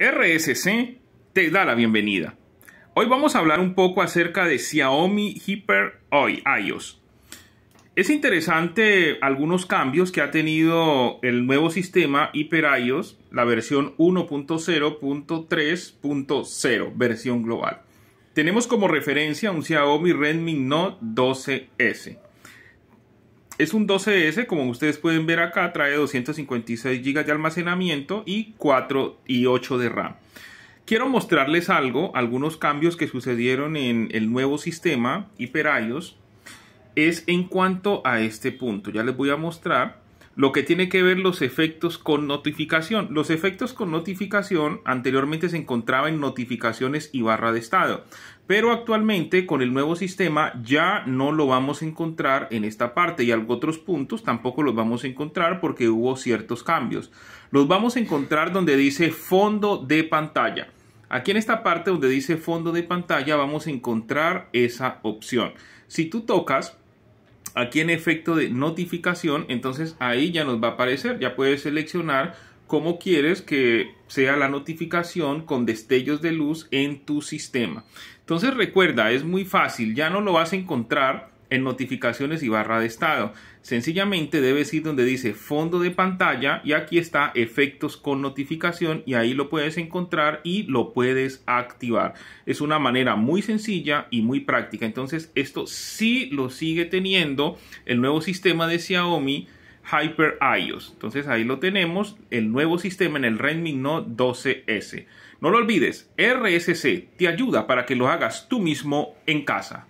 RSC te da la bienvenida. Hoy vamos a hablar un poco acerca de Xiaomi Hyper iOS. Es interesante algunos cambios que ha tenido el nuevo sistema Hyper iOS, la versión 1.0.3.0, versión global. Tenemos como referencia un Xiaomi Redmi Note 12S. Es un 12S, como ustedes pueden ver acá, trae 256 GB de almacenamiento y 4 y 8 de RAM. Quiero mostrarles algo, algunos cambios que sucedieron en el nuevo sistema IOS. es en cuanto a este punto. Ya les voy a mostrar lo que tiene que ver los efectos con notificación. Los efectos con notificación anteriormente se encontraba en notificaciones y barra de estado, pero actualmente con el nuevo sistema ya no lo vamos a encontrar en esta parte y otros puntos tampoco los vamos a encontrar porque hubo ciertos cambios. Los vamos a encontrar donde dice fondo de pantalla. Aquí en esta parte donde dice fondo de pantalla vamos a encontrar esa opción. Si tú tocas, aquí en efecto de notificación, entonces ahí ya nos va a aparecer, ya puedes seleccionar cómo quieres que sea la notificación con destellos de luz en tu sistema. Entonces recuerda, es muy fácil, ya no lo vas a encontrar en notificaciones y barra de estado. Sencillamente debes ir donde dice fondo de pantalla y aquí está efectos con notificación y ahí lo puedes encontrar y lo puedes activar. Es una manera muy sencilla y muy práctica. Entonces esto sí lo sigue teniendo el nuevo sistema de Xiaomi Hyper iOS. Entonces ahí lo tenemos, el nuevo sistema en el Redmi Note 12S. No lo olvides, RSC te ayuda para que lo hagas tú mismo en casa.